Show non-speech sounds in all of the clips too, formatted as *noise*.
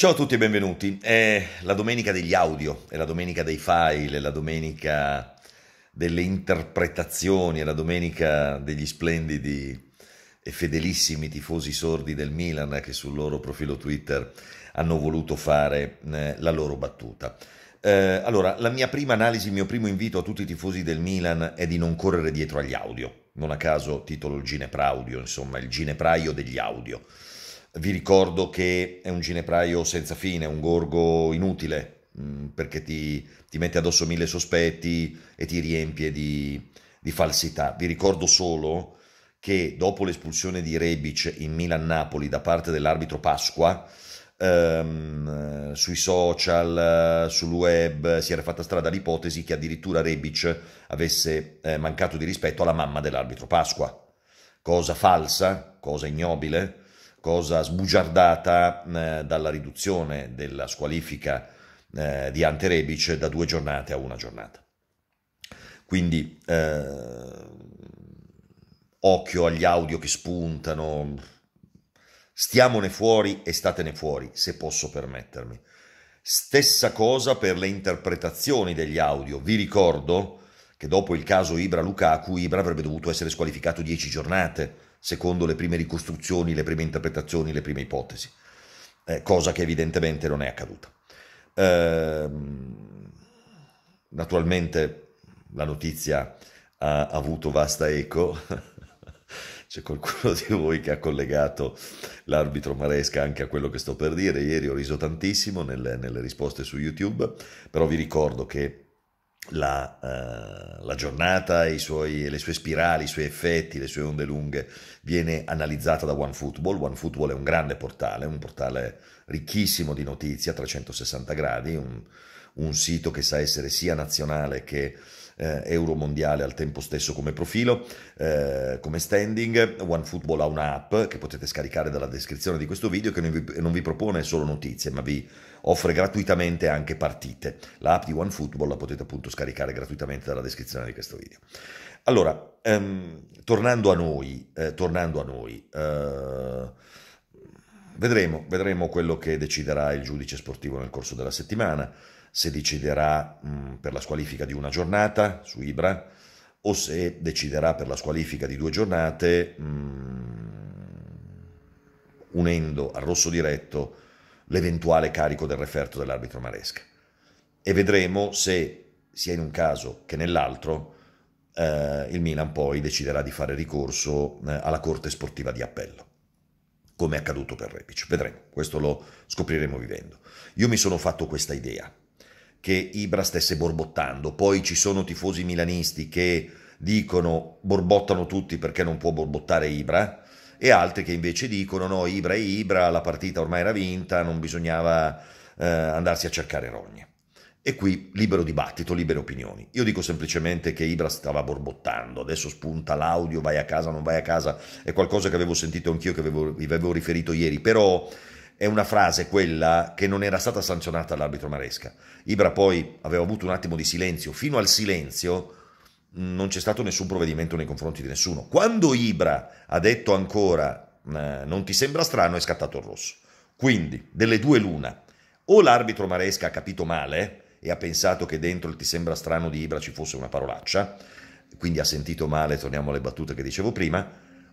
Ciao a tutti e benvenuti. È la domenica degli audio, è la domenica dei file, è la domenica delle interpretazioni, è la domenica degli splendidi e fedelissimi tifosi sordi del Milan che sul loro profilo Twitter hanno voluto fare eh, la loro battuta. Eh, allora, la mia prima analisi, il mio primo invito a tutti i tifosi del Milan è di non correre dietro agli audio. Non a caso titolo il ginepraudio, insomma, il ginepraio degli audio. Vi ricordo che è un ginepraio senza fine, un gorgo inutile, mm, perché ti, ti mette addosso mille sospetti e ti riempie di, di falsità. Vi ricordo solo che dopo l'espulsione di Rebic in Milan-Napoli da parte dell'arbitro Pasqua, ehm, sui social, sul web, si era fatta strada l'ipotesi che addirittura Rebic avesse eh, mancato di rispetto alla mamma dell'arbitro Pasqua. Cosa falsa, cosa ignobile, cosa sbugiardata eh, dalla riduzione della squalifica eh, di Ante Rebic da due giornate a una giornata. Quindi eh, occhio agli audio che spuntano, stiamone fuori e statene fuori, se posso permettermi. Stessa cosa per le interpretazioni degli audio. Vi ricordo che dopo il caso Ibra-Lukaku, Ibra avrebbe dovuto essere squalificato dieci giornate secondo le prime ricostruzioni, le prime interpretazioni, le prime ipotesi, eh, cosa che evidentemente non è accaduta. Eh, naturalmente la notizia ha avuto vasta eco. *laughs* C'è qualcuno di voi che ha collegato l'arbitro Maresca anche a quello che sto per dire. Ieri ho riso tantissimo nelle, nelle risposte su YouTube, però vi ricordo che la, uh, la, giornata, suoi, le sue spirali, i suoi effetti, le sue onde lunghe viene analizzata da OneFootball. OneFootball è un grande portale, un portale ricchissimo di notizie a 360 gradi, un, un sito che sa essere sia nazionale che eh, euro mondiale al tempo stesso come profilo, eh, come standing. OneFootball ha un'app che potete scaricare dalla descrizione di questo video che non vi, non vi propone solo notizie, ma vi offre gratuitamente anche partite. L'app di OneFootball la potete appunto scaricare gratuitamente dalla descrizione di questo video. Allora, ehm, tornando a noi, eh, tornando a noi, eh, Vedremo, vedremo quello che deciderà il giudice sportivo nel corso della settimana, se deciderà mh, per la squalifica di una giornata su Ibra o se deciderà per la squalifica di due giornate mh, unendo al rosso diretto l'eventuale carico del referto dell'arbitro Maresca. E vedremo se sia in un caso che nell'altro eh, il Milan poi deciderà di fare ricorso eh, alla Corte Sportiva di Appello come è accaduto per Repic. Vedremo, questo lo scopriremo vivendo. Io mi sono fatto questa idea, che Ibra stesse borbottando, poi ci sono tifosi milanisti che dicono borbottano tutti perché non può borbottare Ibra, e altri che invece dicono no, Ibra è Ibra, la partita ormai era vinta, non bisognava eh, andarsi a cercare rogne. E qui libero dibattito, libere opinioni. Io dico semplicemente che Ibra stava borbottando, adesso spunta l'audio, vai a casa, non vai a casa, è qualcosa che avevo sentito anch'io, che avevo, vi avevo riferito ieri, però è una frase quella che non era stata sanzionata dall'arbitro Maresca. Ibra poi aveva avuto un attimo di silenzio, fino al silenzio mm, non c'è stato nessun provvedimento nei confronti di nessuno. Quando Ibra ha detto ancora mm, non ti sembra strano è scattato il rosso. Quindi, delle due l'una, o l'arbitro Maresca ha capito male, e ha pensato che dentro il ti sembra strano di Ibra ci fosse una parolaccia, quindi ha sentito male, torniamo alle battute che dicevo prima,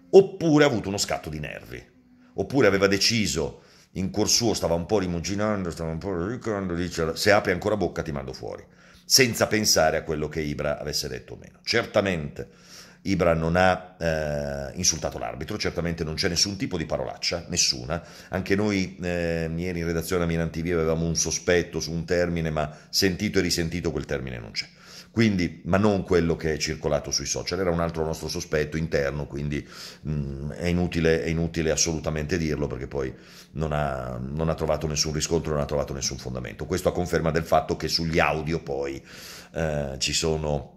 oppure ha avuto uno scatto di nervi, oppure aveva deciso in cuor suo, stava un po' rimuginando, stava un po' ricordando, dice se apri ancora bocca ti mando fuori, senza pensare a quello che Ibra avesse detto o meno. Certamente Ibra non ha eh, insultato l'arbitro, certamente non c'è nessun tipo di parolaccia, nessuna. Anche noi eh, ieri in redazione a Milan TV avevamo un sospetto su un termine, ma sentito e risentito quel termine non c'è. Quindi, ma non quello che è circolato sui social, era un altro nostro sospetto interno, quindi mh, mm, è, inutile, è, inutile, assolutamente dirlo perché poi non ha, non ha, trovato nessun riscontro, non ha trovato nessun fondamento. Questo a conferma del fatto che sugli audio poi eh, ci sono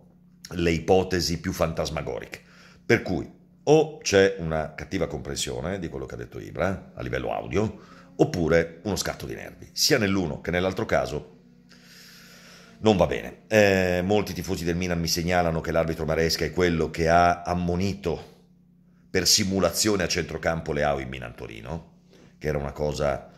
le ipotesi più fantasmagoriche. Per cui o c'è una cattiva comprensione di quello che ha detto Ibra a livello audio, oppure uno scatto di nervi. Sia nell'uno che nell'altro caso non va bene. Eh, molti tifosi del Milan mi segnalano che l'arbitro Maresca è quello che ha ammonito per simulazione a centrocampo Leao in Milan Torino, che era una cosa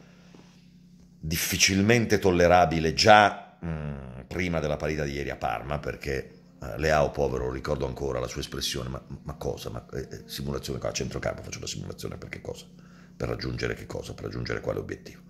difficilmente tollerabile già mh, mm, prima della partita di ieri a Parma, perché eh, Leao, povero, ricordo ancora la sua espressione, ma, ma cosa? Ma, eh, eh simulazione qua, a centrocampo faccio la simulazione per che cosa? Per raggiungere che cosa? Per raggiungere quale obiettivo?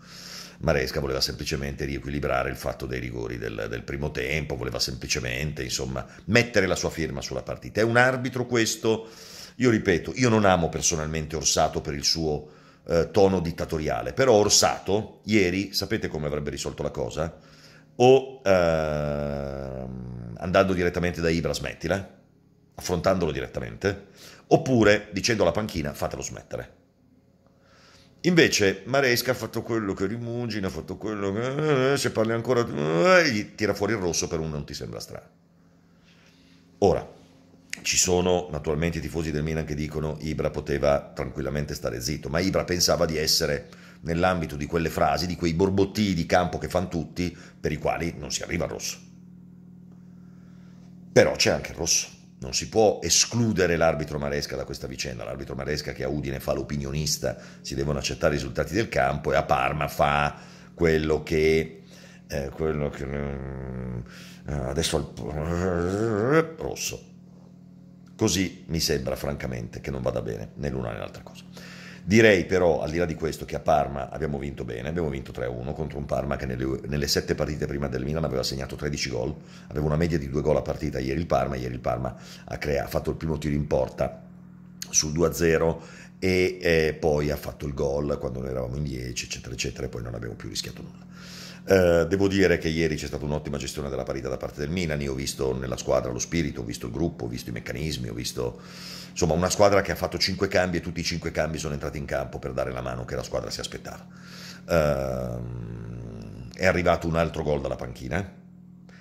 Maresca voleva semplicemente riequilibrare il fatto dei rigori del, del primo tempo, voleva semplicemente, insomma, mettere la sua firma sulla partita. È un arbitro questo? Io ripeto, io non amo personalmente Orsato per il suo eh, tono dittatoriale, però Orsato ieri, sapete come avrebbe risolto la cosa? O... Eh, andando direttamente da Ibra smettila, affrontandolo direttamente, oppure dicendo alla panchina fatelo smettere. Invece Maresca ha fatto quello che rimugina, ha fatto quello che... Eh, se parli ancora... Eh, gli tira fuori il rosso per un non ti sembra strano. Ora, ci sono naturalmente i tifosi del Milan che dicono Ibra poteva tranquillamente stare zitto, ma Ibra pensava di essere nell'ambito di quelle frasi, di quei borbottii di campo che fanno tutti, per i quali non si arriva al rosso. Però c'è anche il rosso. Non si può escludere l'arbitro Maresca da questa vicenda. L'arbitro Maresca che a Udine fa l'opinionista, si devono accettare i risultati del campo e a Parma fa quello che... Eh, quello che eh, adesso il rosso. Così mi sembra francamente che non vada bene né l'una né l'altra cosa. Direi però, al di là di questo, che a Parma abbiamo vinto bene, abbiamo vinto 3-1 contro un Parma che nelle, nelle sette partite prima del Milan aveva segnato 13 gol, aveva una media di 2 gol a partita ieri il Parma, ieri il Parma ha, crea, ha fatto il primo tiro in porta sul 2-0 e eh, poi ha fatto il gol quando noi eravamo in 10, eccetera, eccetera, e poi non abbiamo più rischiato nulla. Eh, devo dire che ieri c'è stata un'ottima gestione della parità da parte del Milan, io ho visto nella squadra lo spirito, ho visto il gruppo, ho visto i meccanismi, ho visto insomma una squadra che ha fatto 5 cambi e tutti i 5 cambi sono entrati in campo per dare la mano che la squadra si aspettava. Eh, è arrivato un altro gol dalla panchina, eh.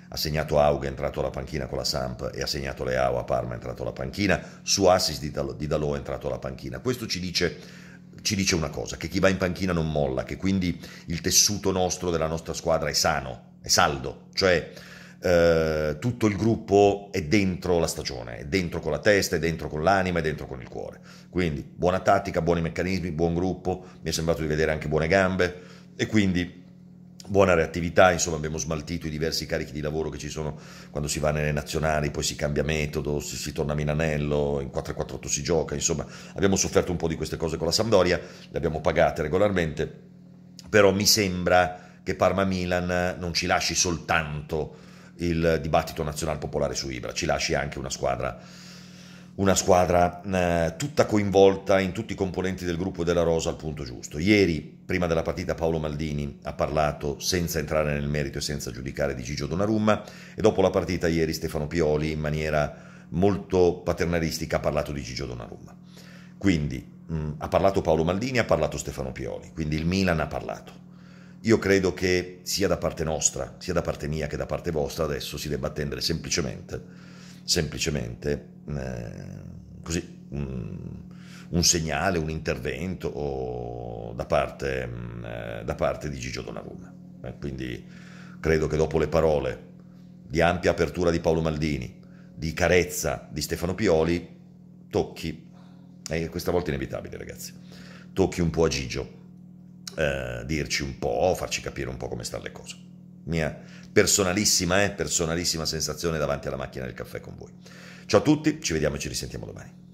ha segnato Aug, è entrato alla panchina con la Samp e ha segnato Leao a Parma, è entrato alla panchina, su assist di Dalò, di Dalò è entrato alla panchina. Questo ci dice ci dice una cosa, che chi va in panchina non molla, che quindi il tessuto nostro della nostra squadra è sano, è saldo, cioè eh, tutto il gruppo è dentro la stagione, è dentro con la testa, è dentro con l'anima, è dentro con il cuore. Quindi buona tattica, buoni meccanismi, buon gruppo, mi è sembrato di vedere anche buone gambe e quindi buona reattività, insomma abbiamo smaltito i diversi carichi di lavoro che ci sono quando si va nelle nazionali, poi si cambia metodo, si, si torna a Milanello, in 4-4-8 si gioca, insomma abbiamo sofferto un po' di queste cose con la Sampdoria, le abbiamo pagate regolarmente, però mi sembra che Parma-Milan non ci lasci soltanto il dibattito nazionale popolare su Ibra, ci lasci anche una squadra una squadra eh, tutta coinvolta in tutti i componenti del gruppo della rosa al punto giusto. Ieri, prima della partita, Paolo Maldini ha parlato senza entrare nel merito e senza giudicare di Gigio Donnarumma e dopo la partita ieri Stefano Pioli in maniera molto paternalistica ha parlato di Gigio Donnarumma. Quindi mh, mm, ha parlato Paolo Maldini, ha parlato Stefano Pioli, quindi il Milan ha parlato. Io credo che sia da parte nostra, sia da parte mia che da parte vostra adesso si debba attendere semplicemente semplicemente mm, eh, così, un, mm, un, segnale, un intervento da parte, mm, eh, da parte di Gigio Donnarumma. Eh, quindi credo che dopo le parole di ampia apertura di Paolo Maldini, di carezza di Stefano Pioli, tocchi, e questa volta inevitabile ragazzi, tocchi un po' a Gigio, eh, dirci un po', farci capire un po' come stanno le cose mia personalissima, eh, personalissima sensazione davanti alla macchina del caffè con voi. Ciao a tutti, ci vediamo e ci risentiamo domani.